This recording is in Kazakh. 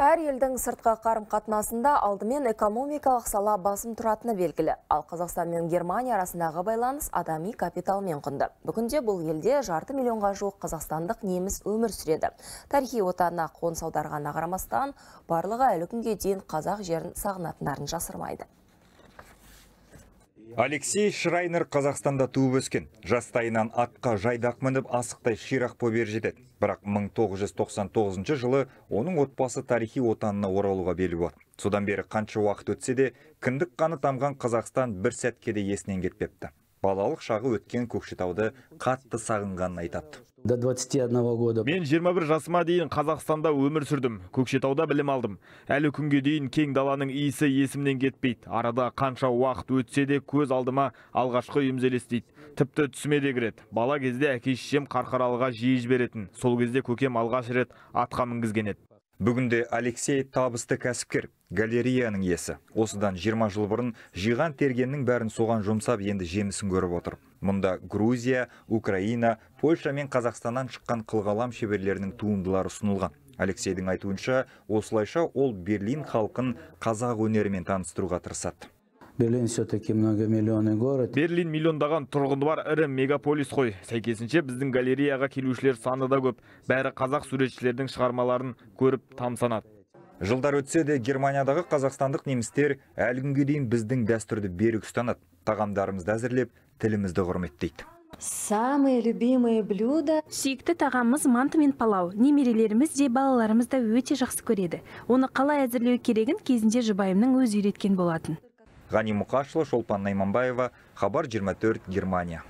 Әр елдің сыртқа қарым қатынасында алдымен экономикалық сала басым тұратыны белгілі. Ал Қазақстан мен Германия арасындағы байланыс адами капиталмен құнды. Бүгінде бұл елде жарты миллионға жоқ қазақстандық неміс өмір сүреді. Тарихи отанына қон аударғанына қарамастан, барлығы әлі күнге дейін қазақ жерін сағынатындарын жасырмайды алексей шрайнер қазақстанда туып өскен жастайынан атқа жайдақ мініп асықтай ширақ боп жетеді бірақ 1999 жылы оның отбасы тарихи отанына оралуға белі бар. содан бері қанша уақыт өтсе де кіндік қаны тамған қазақстан бір сәткеде де есінен кетпепті балалық шағы өткен көкшетауды қатты сағынғанын айтады до одного года мен 21 жасыма дейін қазақстанда өмір сүрдім көкшетауда білім алдым әлі күнге дейін кең даланың иісі есімнен кетпейді арада қанша уақыт өтсе де көз алдыма алғашқы үйіміз елестейді тіпті түсіме де кіреді бала кезде әке шешем қарқаралыға жиі жіберетін сол кезде көкем алғаш рет атқа мінгізген еді Бүгінде Алексей табысты кәсіпкер, галереяның есі. Осыдан 20 жыл бұрын жиған тергеннің бәрін соған жұмсап енді жемісін көріп отыр. Мұнда Грузия, Украина, Польша мен Қазақстаннан шыққан қылғалам шеберлерінің туындылары ұсынылған. Алексейдің айтуынша, осылайша ол Берлин халқын қазақ өнерімен таныстыруға тырысады берлин все таки многомиллионный город берлин миллиондаған тұрғыны бар ірі мегаполис қой сәйкесінше біздің галереяға келушілер саны да көп бәрі қазақ суретшілердің шығармаларын көріп тамсанады жылдар өтсе де германиядағы қазақстандық немістер әлі дейін біздің дәстүрді берік ұстанады тағамдарымызды әзірлеп тілімізді құрметтейді самые любимые блюда сүйікті тағамымыз манты мен палау немерелеріміз де балаларымыз да өте жақсы көреді оны қалай әзірлеу керегін кезінде жұбайымның өзі үйреткен болатын ғани мұқашұлы шолпан найманбаева хабар 24 германия